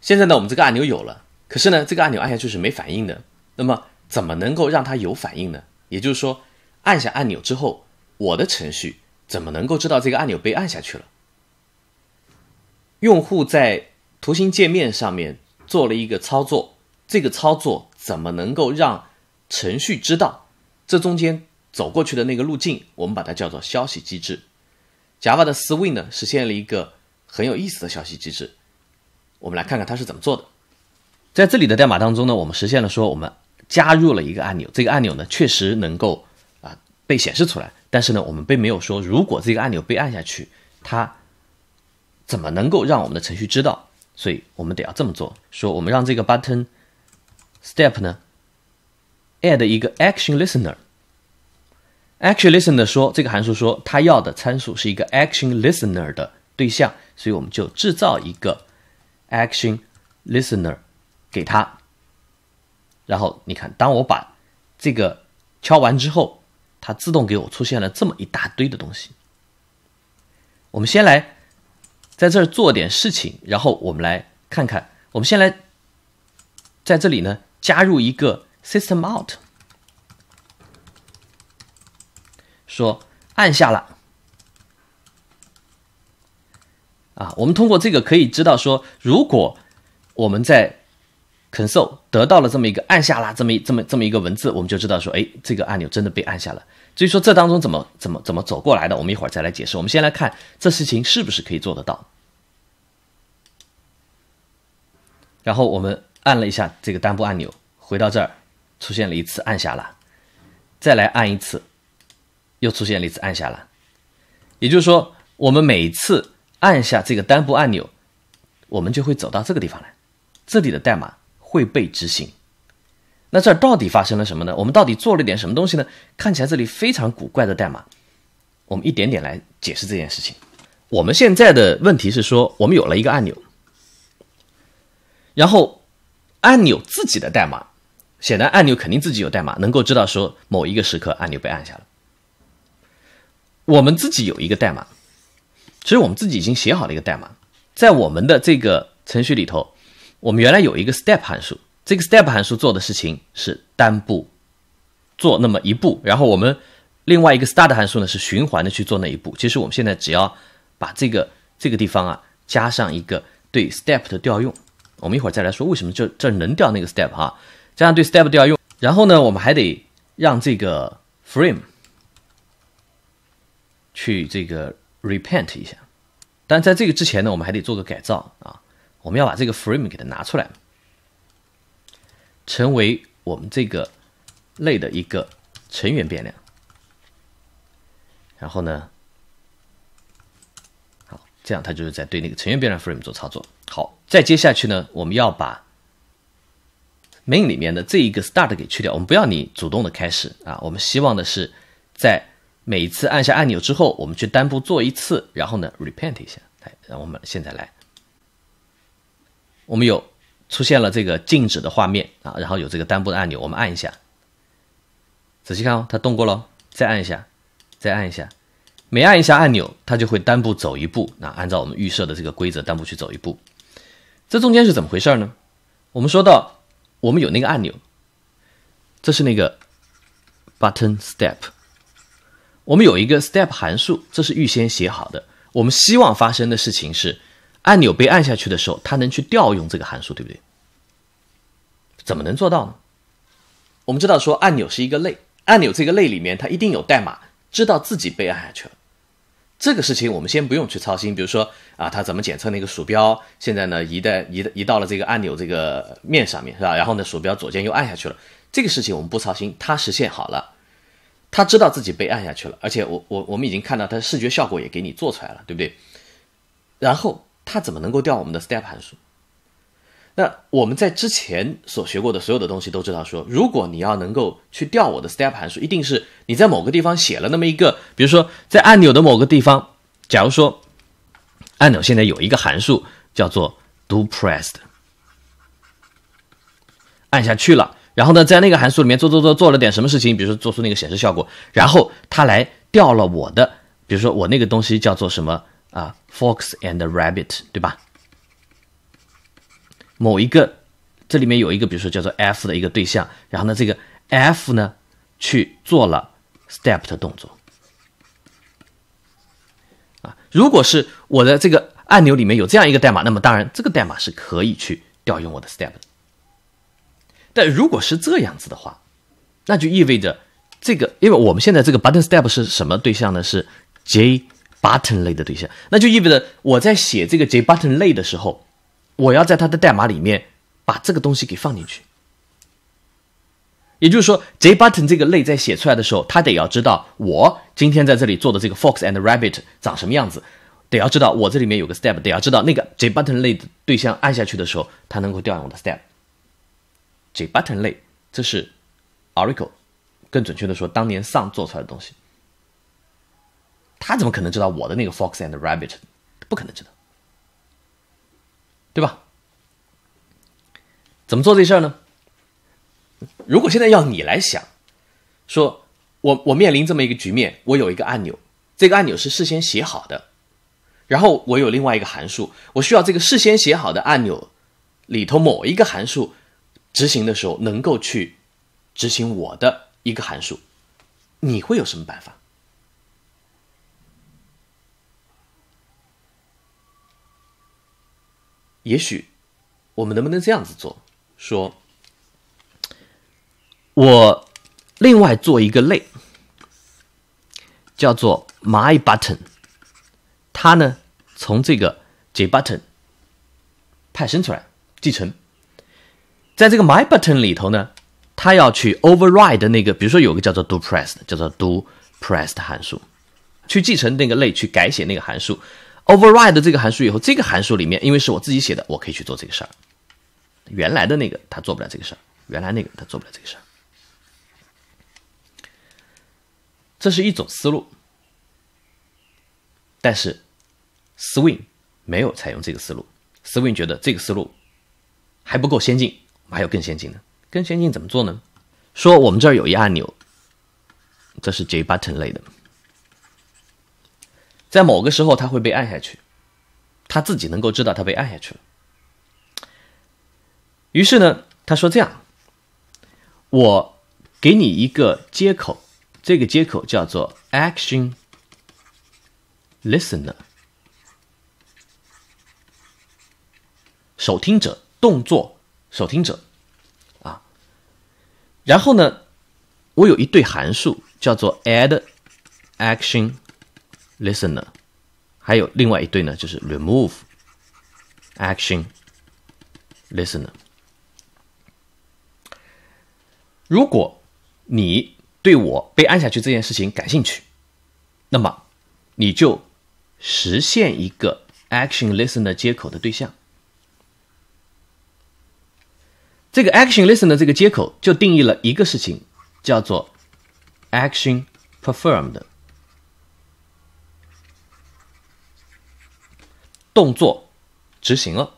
现在呢，我们这个按钮有了，可是呢，这个按钮按下去是没反应的。那么，怎么能够让它有反应呢？也就是说，按下按钮之后，我的程序怎么能够知道这个按钮被按下去了？用户在图形界面上面做了一个操作，这个操作怎么能够让程序知道？这中间走过去的那个路径，我们把它叫做消息机制。Java 的 swing 呢，实现了一个很有意思的消息机制。我们来看看它是怎么做的。在这里的代码当中呢，我们实现了说我们加入了一个按钮，这个按钮呢确实能够啊被显示出来，但是呢我们并没有说如果这个按钮被按下去，它怎么能够让我们的程序知道？所以我们得要这么做，说我们让这个 button step 呢 add 一个 action listener action listener 说这个函数说它要的参数是一个 action listener 的对象，所以我们就制造一个。Action listener 给他。然后你看，当我把这个敲完之后，它自动给我出现了这么一大堆的东西。我们先来在这儿做点事情，然后我们来看看。我们先来在这里呢加入一个 System.out，说按下了。啊，我们通过这个可以知道说，如果我们在 console 得到了这么一个按下了这么这么这么一个文字，我们就知道说，哎，这个按钮真的被按下了。所以说这当中怎么怎么怎么走过来的，我们一会儿再来解释。我们先来看这事情是不是可以做得到。然后我们按了一下这个单步按钮，回到这儿出现了一次按下了，再来按一次，又出现了一次按下了。也就是说，我们每次。按下这个单步按钮，我们就会走到这个地方来，这里的代码会被执行。那这到底发生了什么呢？我们到底做了点什么东西呢？看起来这里非常古怪的代码，我们一点点来解释这件事情。我们现在的问题是说，我们有了一个按钮，然后按钮自己的代码，显然按钮肯定自己有代码，能够知道说某一个时刻按钮被按下了。我们自己有一个代码。其实我们自己已经写好了一个代码，在我们的这个程序里头，我们原来有一个 step 函数，这个 step 函数做的事情是单步做那么一步，然后我们另外一个 start 函数呢是循环的去做那一步。其实我们现在只要把这个这个地方啊加上一个对 step 的调用，我们一会儿再来说为什么这这能调那个 step 哈，加上对 step 调用，然后呢，我们还得让这个 frame 去这个。r e p e n t 一下，但在这个之前呢，我们还得做个改造啊，我们要把这个 frame 给它拿出来，成为我们这个类的一个成员变量。然后呢，好，这样它就是在对那个成员变量 frame 做操作。好，再接下去呢，我们要把 main 里面的这一个 start 给去掉，我们不要你主动的开始啊，我们希望的是在每次按下按钮之后，我们去单步做一次，然后呢 r e p e n t 一下。来，让我们现在来，我们有出现了这个静止的画面啊，然后有这个单步的按钮，我们按一下。仔细看哦，它动过了。再按一下，再按一下。每按一下按钮，它就会单步走一步。那按照我们预设的这个规则，单步去走一步。这中间是怎么回事呢？我们说到，我们有那个按钮，这是那个 button step。我们有一个 step 函数，这是预先写好的。我们希望发生的事情是，按钮被按下去的时候，它能去调用这个函数，对不对？怎么能做到呢？我们知道说，按钮是一个类，按钮这个类里面它一定有代码，知道自己被按下去了。这个事情我们先不用去操心。比如说啊，它怎么检测那个鼠标？现在呢，移的移移到了这个按钮这个面上面，是吧？然后呢，鼠标左键又按下去了。这个事情我们不操心，它实现好了。他知道自己被按下去了，而且我我我们已经看到他的视觉效果也给你做出来了，对不对？然后他怎么能够调我们的 step 函数？那我们在之前所学过的所有的东西都知道，说如果你要能够去调我的 step 函数，一定是你在某个地方写了那么一个，比如说在按钮的某个地方，假如说按钮现在有一个函数叫做 do pressed，按下去了。然后呢，在那个函数里面做做做做了点什么事情，比如说做出那个显示效果，然后他来调了我的，比如说我那个东西叫做什么啊，Fox and Rabbit，对吧？某一个这里面有一个，比如说叫做 F 的一个对象，然后呢，这个 F 呢去做了 Step 的动作啊。如果是我的这个按钮里面有这样一个代码，那么当然这个代码是可以去调用我的 Step。的。但如果是这样子的话，那就意味着这个，因为我们现在这个 button step 是什么对象呢？是 J button 类的对象，那就意味着我在写这个 J button 类的时候，我要在它的代码里面把这个东西给放进去。也就是说，J button 这个类在写出来的时候，它得要知道我今天在这里做的这个 fox and rabbit 长什么样子，得要知道我这里面有个 step，得要知道那个 J button 类的对象按下去的时候，它能够调用我的 step。这 button 类，这是 Oracle，更准确的说，当年 Sun 做出来的东西。他怎么可能知道我的那个 Fox and Rabbit？不可能知道，对吧？怎么做这事儿呢？如果现在要你来想，说我我面临这么一个局面，我有一个按钮，这个按钮是事先写好的，然后我有另外一个函数，我需要这个事先写好的按钮里头某一个函数。执行的时候能够去执行我的一个函数，你会有什么办法？也许我们能不能这样子做？说，我另外做一个类叫做 MyButton，它呢从这个 JButton 派生出来，继承。在这个 my button 里头呢，它要去 override 那个，比如说有个叫做 do pressed，叫做 do pressed 函数，去继承那个类，去改写那个函数，override 这个函数以后，这个函数里面，因为是我自己写的，我可以去做这个事儿。原来的那个他做不了这个事儿，原来那个他做不了这个事儿。这是一种思路，但是 Swing 没有采用这个思路，Swing 觉得这个思路还不够先进。还有更先进的，更先进怎么做呢？说我们这儿有一按钮，这是 J Button 类的，在某个时候它会被按下去，它自己能够知道它被按下去了。于是呢，他说这样，我给你一个接口，这个接口叫做 Action Listener，守听者动作。守听者，啊，然后呢，我有一对函数叫做 add action listener，还有另外一对呢就是 remove action listener。如果你对我被按下去这件事情感兴趣，那么你就实现一个 action listener 接口的对象。这个 action listen 的这个接口就定义了一个事情，叫做 action performed，动作执行了，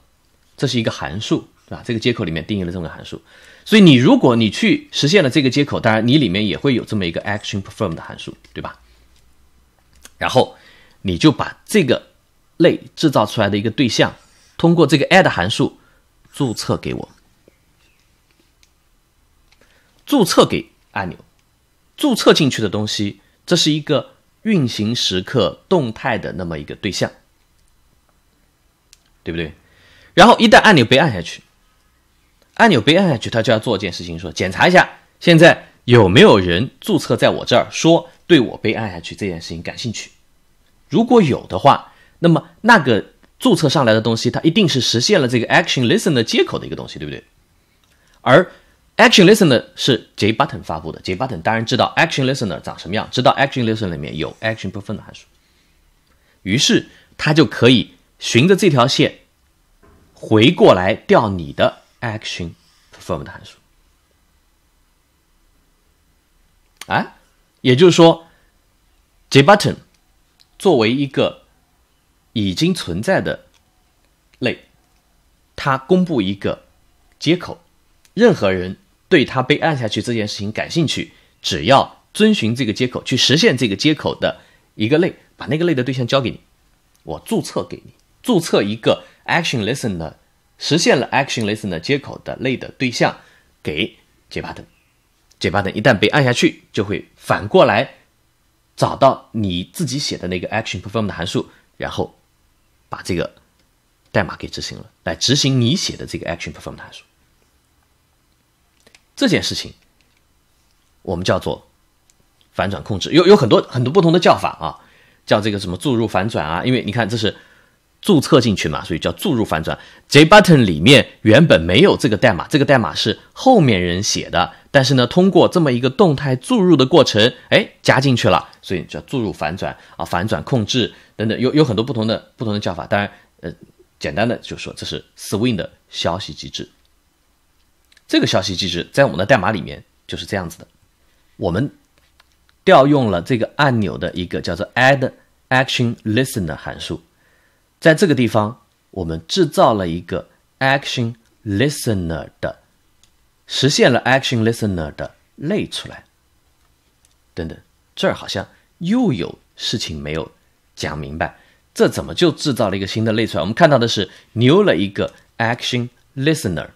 这是一个函数，对吧？这个接口里面定义了这么个函数。所以你如果你去实现了这个接口，当然你里面也会有这么一个 action performed 函数，对吧？然后你就把这个类制造出来的一个对象，通过这个 add 函数注册给我。注册给按钮注册进去的东西，这是一个运行时刻动态的那么一个对象，对不对？然后一旦按钮被按下去，按钮被按下去，它就要做一件事情，说检查一下现在有没有人注册在我这儿，说对我被按下去这件事情感兴趣。如果有的话，那么那个注册上来的东西，它一定是实现了这个 Action l i s t e n 的接口的一个东西，对不对？而 Action Listener 是 J Button 发布的，J Button 当然知道 Action Listener 长什么样，知道 Action Listener 里面有 Action 部分的函数，于是它就可以循着这条线回过来调你的 Action Perform 的函数。啊，也就是说，J Button 作为一个已经存在的类，它公布一个接口，任何人。对它被按下去这件事情感兴趣，只要遵循这个接口去实现这个接口的一个类，把那个类的对象交给你，我注册给你，注册一个 Action Listener，实现了 Action Listener 接口的类的对象给 j e t p a c j 一旦被按下去，就会反过来找到你自己写的那个 Action Perform 的函数，然后把这个代码给执行了，来执行你写的这个 Action Perform 函数。这件事情，我们叫做反转控制，有有很多很多不同的叫法啊，叫这个什么注入反转啊，因为你看这是注册进去嘛，所以叫注入反转。J button 里面原本没有这个代码，这个代码是后面人写的，但是呢，通过这么一个动态注入的过程，哎，加进去了，所以叫注入反转啊，反转控制等等，有有很多不同的不同的叫法。当然，呃，简单的就说这是 Swing 的消息机制。这个消息机制在我们的代码里面就是这样子的。我们调用了这个按钮的一个叫做 add action listener 函数，在这个地方我们制造了一个 action listener 的，实现了 action listener 的类出来。等等，这儿好像又有事情没有讲明白，这怎么就制造了一个新的类出来？我们看到的是 new 了一个 action listener。